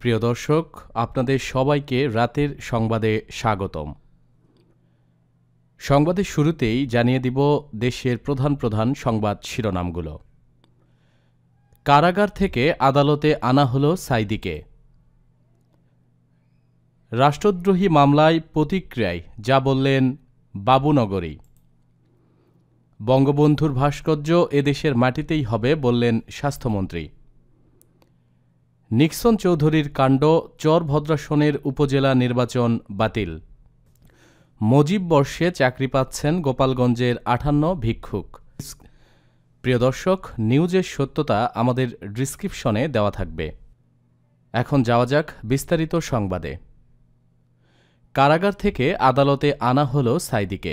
প্রিয় দর্শক আপনাদের সবাইকে রাতের সংবাদে স্বাগতম সংবাদের শুরুতেই জানিয়ে দিব দেশের প্রধান প্রধান সংবাদ শিরোনামগুলো কারাগার থেকে আদালতে আনা হল সাইদিকে রাষ্ট্রদ্রোহী মামলায় প্রতিক্রিয়ায় যা বললেন বাবুনগরী বঙ্গবন্ধুর ভাস্কর্য এদেশের মাটিতেই হবে বললেন স্বাস্থ্যমন্ত্রী নিক্সন চৌধুরীর কাণ্ড চরভদ্রাসনের উপজেলা নির্বাচন বাতিল মজিব বর্ষে চাকরি পাচ্ছেন গোপালগঞ্জের আঠান্ন ভিক্ষুক প্রিয় দর্শক নিউজের সত্যতা আমাদের ডিসক্রিপশনে দেওয়া থাকবে এখন যাওয়া যাক বিস্তারিত সংবাদে কারাগার থেকে আদালতে আনা হল সাইদিকে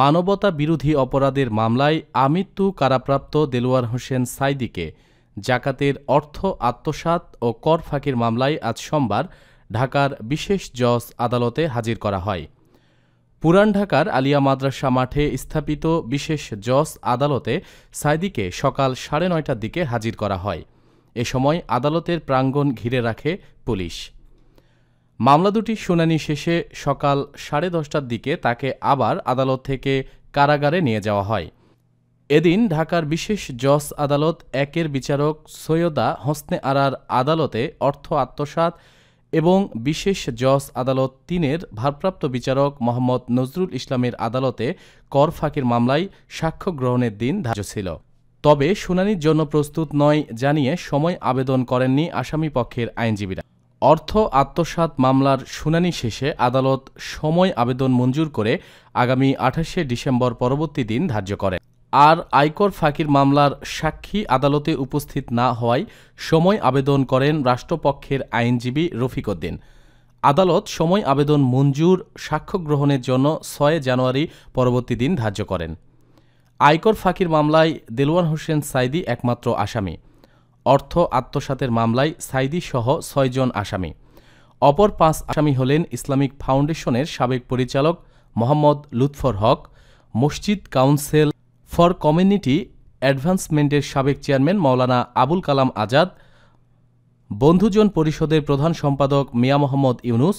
মানবতা বিরোধী অপরাধের মামলায় আমৃত্যু কারাপ্রাপ্ত দেলোয়ার হোসেন সাইদিকে জাকাতের অর্থ আত্মসাত ও কর ফাঁকির মামলায় আজ সোমবার ঢাকার বিশেষ জজ আদালতে হাজির করা হয় পুরান ঢাকার আলিয়া মাদ্রাসা মাঠে স্থাপিত বিশেষ জজ আদালতে সাইদিকে সকাল সাড়ে নয়টার দিকে হাজির করা হয় এ সময় আদালতের প্রাঙ্গণ ঘিরে রাখে পুলিশ মামলা দুটি শুনানি শেষে সকাল সাড়ে দশটার দিকে তাকে আবার আদালত থেকে কারাগারে নিয়ে যাওয়া হয় এদিন ঢাকার বিশেষ জজ আদালত একের বিচারক সৈয়দা হোসনে আরার আদালতে অর্থ আত্মসাত এবং বিশেষ জজ আদালত তিনের ভারপ্রাপ্ত বিচারক মোহাম্মদ নজরুল ইসলামের আদালতে কর ফাঁকির মামলায় সাক্ষ্য গ্রহণের দিন ধার্য ছিল তবে শুনানির জন্য প্রস্তুত নয় জানিয়ে সময় আবেদন করেননি আসামি পক্ষের আইনজীবীরা অর্থ আত্মসাত মামলার শুনানি শেষে আদালত সময় আবেদন মঞ্জুর করে আগামী আঠাশে ডিসেম্বর পরবর্তী দিন ধার্য করেন আর আয়কর ফাঁকির মামলার সাক্ষী আদালতে উপস্থিত না হওয়ায় সময় আবেদন করেন রাষ্ট্রপক্ষের আইনজীবী রফিক উদ্দিন আদালত সময় আবেদন মঞ্জুর সাক্ষ্য গ্রহণের জন্য ছয় জানুয়ারি পরবর্তী দিন ধার্য করেন আয়কর ফাঁকির মামলায় দেলোয়ার হোসেন সাইদি একমাত্র আসামি অর্থ আত্মসাতের মামলায় সাইদি সহ ছয়জন আসামি অপর পাঁচ আসামি হলেন ইসলামিক ফাউন্ডেশনের সাবেক পরিচালক মোহাম্মদ লুৎফর হক মসজিদ কাউন্সিল ফর কমিউনিটি অ্যাডভান্সমেন্টের সাবেক চেয়ারম্যান মৌলানা আবুল কালাম আজাদ বন্ধুজন পরিষদের প্রধান সম্পাদক মিয়া মোহাম্মদ ইউনুস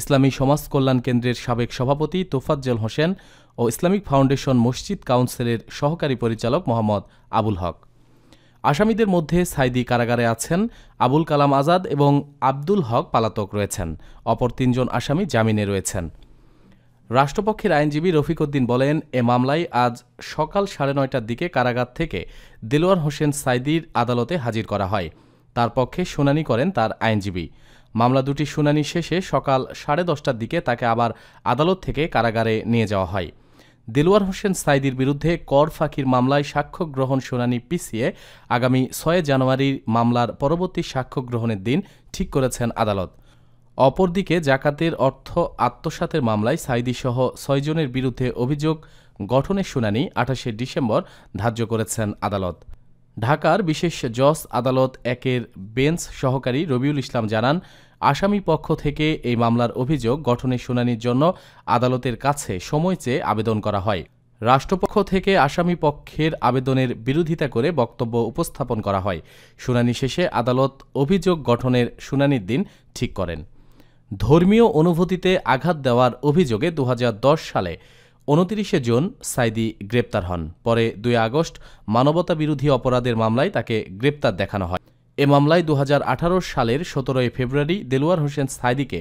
ইসলামী সমাজ কল্যাণ কেন্দ্রের সাবেক সভাপতি তোফাজ্জল হোসেন ও ইসলামিক ফাউন্ডেশন মসজিদ কাউন্সিলের সহকারী পরিচালক মোহাম্মদ আবুল হক আসামিদের মধ্যে সাইদি কারাগারে আছেন আবুল কালাম আজাদ এবং আব্দুল হক পালাতক রয়েছেন অপর তিনজন আসামি জামিনে রয়েছেন রাষ্ট্রপক্ষের আইনজীবী রফিক উদ্দিন বলেন এ মামলায় আজ সকাল সাড়ে নয়টার দিকে কারাগার থেকে দেলোয়ার হোসেন সাইদির আদালতে হাজির করা হয় তার পক্ষে শুনানি করেন তার আইনজীবী মামলা দুটি শুনানি শেষে সকাল সাড়ে দশটার দিকে তাকে আবার আদালত থেকে কারাগারে নিয়ে যাওয়া হয় দেলোয়ার হোসেন সাইদির বিরুদ্ধে কর ফাঁকির মামলায় সাক্ষ্য গ্রহণ শুনানি পিছিয়ে আগামী ছয় জানুয়ারির মামলার পরবর্তী সাক্ষ্য গ্রহণের দিন ঠিক করেছেন আদালত অপরদিকে জাকাতের অর্থ আত্মসাতের মামলায় সাইদিসহ ছয়জনের বিরুদ্ধে অভিযোগ গঠনের শুনানি আঠাশে ডিসেম্বর ধার্য করেছেন আদালত ঢাকার বিশেষ জজ আদালত একের বেঞ্চ সহকারী রবিউল ইসলাম জানান আসামি পক্ষ থেকে এই মামলার অভিযোগ গঠনের শুনানির জন্য আদালতের কাছে সময় চেয়ে আবেদন করা হয় রাষ্ট্রপক্ষ থেকে আসামি পক্ষের আবেদনের বিরোধিতা করে বক্তব্য উপস্থাপন করা হয় শুনানি শেষে আদালত অভিযোগ গঠনের শুনানির দিন ঠিক করেন ধর্মীয় অনুভূতিতে আঘাত দেওয়ার অভিযোগে দু সালে উনতিরিশে জুন সাইদি গ্রেপ্তার হন পরে দুই আগস্ট মানবতা বিরোধী অপরাধের মামলায় তাকে গ্রেপ্তার দেখানো হয় এ মামলায় দু সালের সতেরোই ফেব্রুয়ারি দেলোয়ার হোসেন সাইদিকে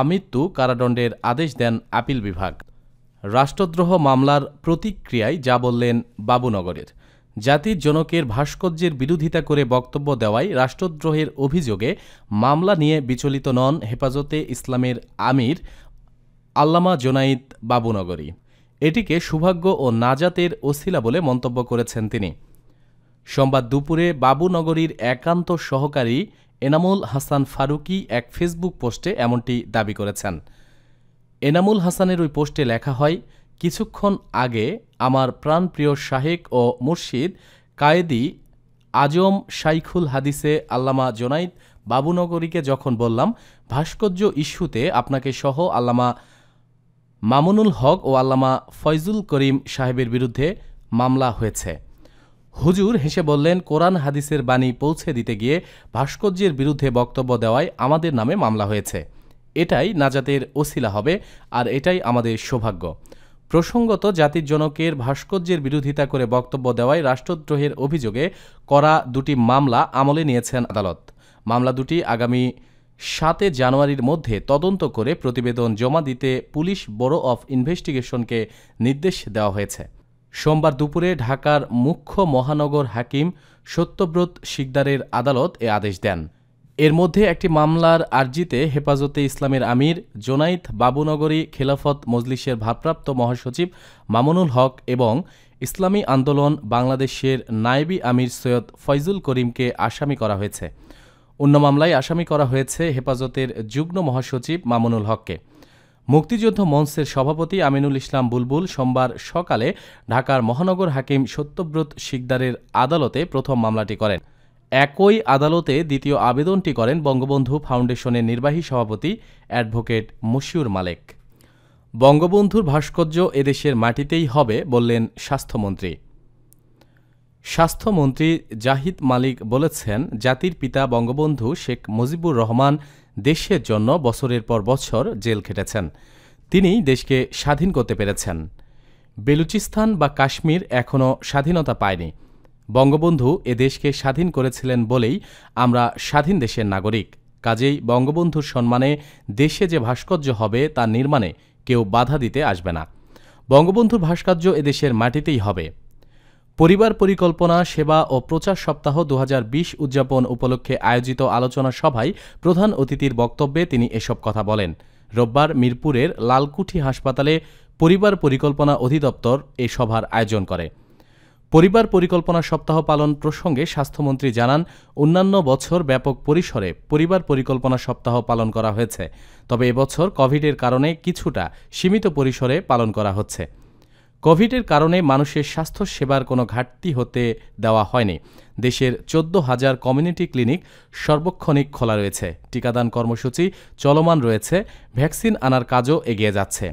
আমৃত্যু কারাদণ্ডের আদেশ দেন আপিল বিভাগ রাষ্ট্রদ্রোহ মামলার প্রতিক্রিয়ায় যা বললেন বাবুনগরের জাতির জনকের ভাস্কর্যের বিরোধিতা করে বক্তব্য দেওয়ায় রাষ্ট্রদ্রোহের অভিযোগে মামলা নিয়ে বিচলিত নন হেফাজতে ইসলামের আমির আল্লামা জোনাইদ বাবুনগরী এটিকে সৌভাগ্য ও নাজাতের ওসিলা বলে মন্তব্য করেছেন তিনি সোমবার দুপুরে বাবুনগরীর একান্ত সহকারী এনামুল হাসান ফারুকি এক ফেসবুক পোস্টে এমনটি দাবি করেছেন এনামুল হাসানের ওই পোস্টে লেখা হয় কিছুক্ষণ আগে আমার প্রাণপ্রিয় শাহেক ও মুর্শিদ কায়েদি আজম শাইখুল হাদিসে আল্লামা জোনাইদ বাবুনগরীকে যখন বললাম ভাস্কর্য ইস্যুতে আপনাকে সহ আল্লামা মামুনুল হক ও আল্লামা ফয়জুল করিম সাহেবের বিরুদ্ধে মামলা হয়েছে হুজুর হেসে বললেন কোরআন হাদিসের বাণী পৌঁছে দিতে গিয়ে ভাস্কর্যের বিরুদ্ধে বক্তব্য দেওয়ায় আমাদের নামে মামলা হয়েছে এটাই নাজাতের ওসিলা হবে আর এটাই আমাদের সৌভাগ্য প্রসঙ্গত জাতির জনকের ভাস্কর্যের বিরোধিতা করে বক্তব্য দেওয়ায় রাষ্ট্রদ্রোহের অভিযোগে করা দুটি মামলা আমলে নিয়েছেন আদালত মামলা দুটি আগামী সাতে জানুয়ারির মধ্যে তদন্ত করে প্রতিবেদন জমা দিতে পুলিশ বোরো অফ ইনভেস্টিগেশনকে নির্দেশ দেওয়া হয়েছে সোমবার দুপুরে ঢাকার মুখ্য মহানগর হাকিম সত্যব্রত শিকদারের আদালত এ আদেশ দেন এর মধ্যে একটি মামলার আর্জিতে হেফাজতে ইসলামের আমির জোনাইথ বাবুনগরী খেলাফত মজলিসের ভারপ্রাপ্ত মহাসচিব মামুনুল হক এবং ইসলামী আন্দোলন বাংলাদেশের নায়েবি আমির সৈয়দ ফয়জুল করিমকে আসামি করা হয়েছে অন্য মামলায় আসামি করা হয়েছে হেফাজতের যুগ্ম মহাসচিব মামুনুল হককে মুক্তিযুদ্ধ মঞ্চের সভাপতি আমিনুল ইসলাম বুলবুল সোমবার সকালে ঢাকার মহানগর হাকিম সত্যব্রত শিকদারের আদালতে প্রথম মামলাটি করেন একই আদালতে দ্বিতীয় আবেদনটি করেন বঙ্গবন্ধু ফাউন্ডেশনের নির্বাহী সভাপতি অ্যাডভোকেট মশিউর মালেক বঙ্গবন্ধুর ভাস্কর্য এদেশের মাটিতেই হবে বললেন স্বাস্থ্যমন্ত্রী স্বাস্থ্যমন্ত্রী জাহিদ মালিক বলেছেন জাতির পিতা বঙ্গবন্ধু শেখ মুজিবুর রহমান দেশের জন্য বছরের পর বছর জেল খেটেছেন তিনি দেশকে স্বাধীন করতে পেরেছেন বেলুচিস্তান বা কাশ্মীর এখনও স্বাধীনতা পায়নি বঙ্গবন্ধু এদেশকে স্বাধীন করেছিলেন বলেই আমরা স্বাধীন দেশের নাগরিক কাজেই বঙ্গবন্ধুর সম্মানে দেশে যে ভাস্কর্য হবে তা নির্মাণে কেউ বাধা দিতে আসবে না বঙ্গবন্ধুর ভাস্কর্য এদেশের মাটিতেই হবে পরিবার পরিকল্পনা সেবা ও প্রচার সপ্তাহ দু উদযাপন উপলক্ষে আয়োজিত আলোচনা সভায় প্রধান অতিথির বক্তব্যে তিনি এসব কথা বলেন রোববার মিরপুরের লালকুঠি হাসপাতালে পরিবার পরিকল্পনা অধিদপ্তর এ সভার আয়োজন করে পরিবার পরিকল্পনা সপ্তাহ পালন প্রসঙ্গে স্বাস্থ্যমন্ত্রী জানান অন্যান্য বছর ব্যাপক পরিসরে পরিবার পরিকল্পনা সপ্তাহ পালন করা হয়েছে তবে এবছর কোভিডের কারণে কিছুটা সীমিত পরিসরে পালন করা হচ্ছে কোভিডের কারণে মানুষের স্বাস্থ্য সেবার কোনো ঘাটতি হতে দেওয়া হয়নি দেশের চোদ্দ হাজার কমিউনিটি ক্লিনিক সর্বক্ষণিক খোলা রয়েছে টিকাদান কর্মসূচি চলমান রয়েছে ভ্যাকসিন আনার কাজও এগিয়ে যাচ্ছে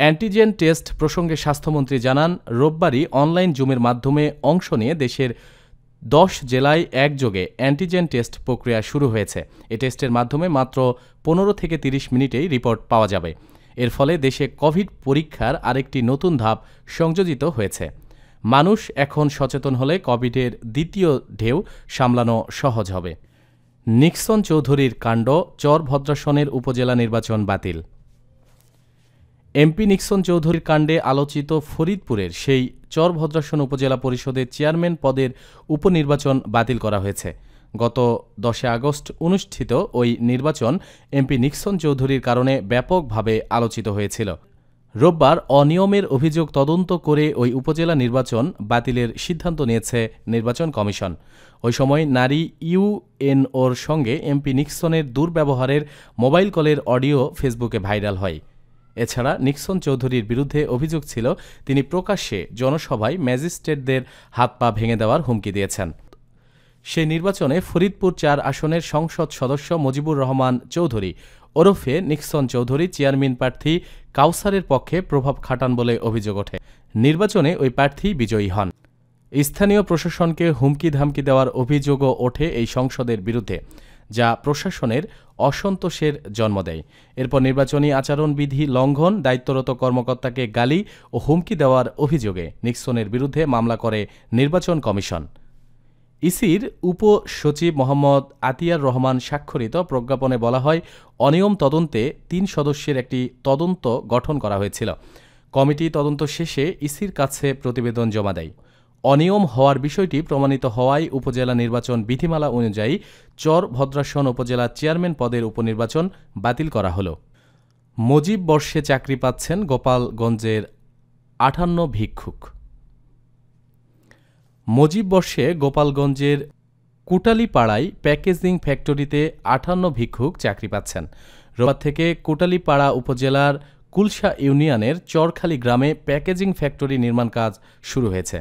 অ্যান্টিজেন টেস্ট প্রসঙ্গে স্বাস্থ্যমন্ত্রী জানান রোববারই অনলাইন জুমের মাধ্যমে অংশ নিয়ে দেশের দশ জেলায় একযোগে অ্যান্টিজেন টেস্ট প্রক্রিয়া শুরু হয়েছে এ টেস্টের মাধ্যমে মাত্র পনেরো থেকে তিরিশ মিনিটেই রিপোর্ট পাওয়া যাবে এর ফলে দেশে কোভিড পরীক্ষার আরেকটি নতুন ধাপ সংযোজিত হয়েছে মানুষ এখন সচেতন হলে কোভিডের দ্বিতীয় ঢেউ সামলানো সহজ হবে নিক্সন চৌধুরীর কাণ্ড চর ভদ্রাসনের উপজেলা নির্বাচন বাতিল এমপি নিক্সন চৌধুরীর কাণ্ডে আলোচিত ফরিদপুরের সেই চরভদ্রাসন উপজেলা পরিষদের চেয়ারম্যান পদের উপনির্বাচন বাতিল করা হয়েছে গত দশে আগস্ট অনুষ্ঠিত ওই নির্বাচন এমপি নিক্সন চৌধুরীর কারণে ব্যাপকভাবে আলোচিত হয়েছিল রোববার অনিয়মের অভিযোগ তদন্ত করে ওই উপজেলা নির্বাচন বাতিলের সিদ্ধান্ত নিয়েছে নির্বাচন কমিশন ওই সময় নারী ইউএনওর সঙ্গে এমপি নিক্সনের দুর্ব্যবহারের মোবাইল কলের অডিও ফেসবুকে ভাইরাল হয় এছাড়া নিক্সন চৌধুরীর বিরুদ্ধে অভিযোগ ছিল তিনি প্রকাশ্যে জনসভায় ম্যাজিস্ট্রেটদের হাত পা ভেঙে দেওয়ার হুমকি দিয়েছেন সে নির্বাচনে ফরিদপুর চার আসনের সংসদ সদস্য মুজিবুর রহমান চৌধুরী ওরফে নিক্সন চৌধুরী চেয়ারম্যান প্রার্থী কাউসারের পক্ষে প্রভাব খাটান বলে অভিযোগ ওঠে নির্বাচনে ওই প্রার্থী বিজয়ী হন স্থানীয় প্রশাসনকে হুমকি ধামকি দেওয়ার অভিযোগও ওঠে এই সংসদের বিরুদ্ধে যা প্রশাসনের অসন্তোষের জন্ম দেয় এরপর নির্বাচনী আচরণবিধি লঙ্ঘন দায়িত্বরত কর্মকর্তাকে গালি ও হুমকি দেওয়ার অভিযোগে নিক্সনের বিরুদ্ধে মামলা করে নির্বাচন কমিশন ইসির উপসচিব মোহাম্মদ আতিয়ার রহমান স্বাক্ষরিত প্রজ্ঞাপনে বলা হয় অনিয়ম তদন্তে তিন সদস্যের একটি তদন্ত গঠন করা হয়েছিল কমিটি তদন্ত শেষে ইসির কাছে প্রতিবেদন জমা দেয় অনিয়ম হওয়ার বিষয়টি প্রমাণিত হওয়ায় উপজেলা নির্বাচন বিধিমালা অনুযায়ী চর ভদ্রাসন উপজেলা চেয়ারম্যান পদের উপনির্বাচন বাতিল করা হল মজিব বর্ষে চাকরি পাচ্ছেন গোপালগঞ্জের আঠান্ন ভিক্ষুক মজিব বর্ষে গোপালগঞ্জের কুটালিপাড়ায় প্যাকেজিং ফ্যাক্টরিতে আঠান্ন ভিক্ষুক চাকরি পাচ্ছেন রোবার থেকে কুটালিপাড়া উপজেলার কুলশা ইউনিয়নের চরখালী গ্রামে প্যাকেজিং ফ্যাক্টরি নির্মাণ কাজ শুরু হয়েছে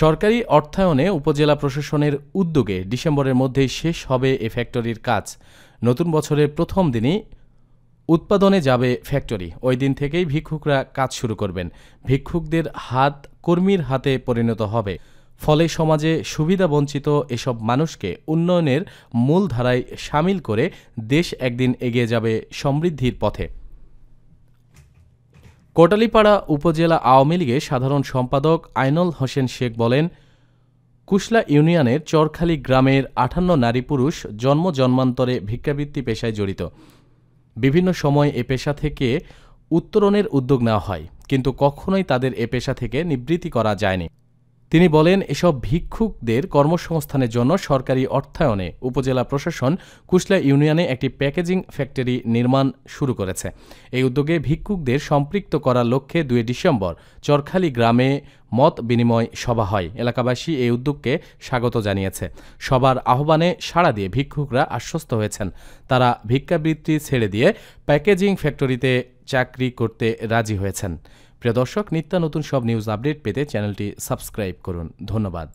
সরকারি অর্থায়নে উপজেলা প্রশাসনের উদ্যোগে ডিসেম্বরের মধ্যেই শেষ হবে এ ফ্যাক্টরির কাজ নতুন বছরের প্রথম দিনই উৎপাদনে যাবে ফ্যাক্টরি ওই দিন থেকেই ভিক্ষুকরা কাজ শুরু করবেন ভিক্ষুকদের হাত কর্মীর হাতে পরিণত হবে ফলে সমাজে সুবিধাবঞ্চিত এসব মানুষকে উন্নয়নের মূলধারায় সামিল করে দেশ একদিন এগিয়ে যাবে সমৃদ্ধির পথে কোটালীপাড়া উপজেলা আওয়ামী লীগের সাধারণ সম্পাদক আইনুল হোসেন শেখ বলেন কুশলা ইউনিয়নের চরখালী গ্রামের আঠান্ন নারী পুরুষ জন্ম জন্মান্তরে ভিক্ষাবৃত্তি পেশায় জড়িত বিভিন্ন সময় এ পেশা থেকে উত্তরণের উদ্যোগ নেওয়া হয় কিন্তু কখনোই তাদের এ পেশা থেকে নিবৃত্তি করা যায়নি তিনি বলেন এসব ভিক্ষুকদের কর্মসংস্থানের জন্য সরকারি অর্থায়নে উপজেলা প্রশাসন কুশলা ইউনিয়নে একটি প্যাকেজিং ফ্যাক্টরি নির্মাণ শুরু করেছে এই উদ্যোগে ভিক্ষুকদের সম্পৃক্ত করার লক্ষ্যে দুই ডিসেম্বর চরখালি গ্রামে মত বিনিময় সভা হয় এলাকাবাসী এই উদ্যোগকে স্বাগত জানিয়েছে সবার আহ্বানে সাড়া দিয়ে ভিক্ষুকরা আশ্বস্ত হয়েছেন তারা ভিক্ষাবৃত্তি ছেড়ে দিয়ে প্যাকেজিং ফ্যাক্টরিতে চাকরি করতে রাজি হয়েছেন প্রিয় দর্শক নিত্য নতুন সব নিউজ আপডেট পেতে চ্যানেলটি সাবস্ক্রাইব করুন ধন্যবাদ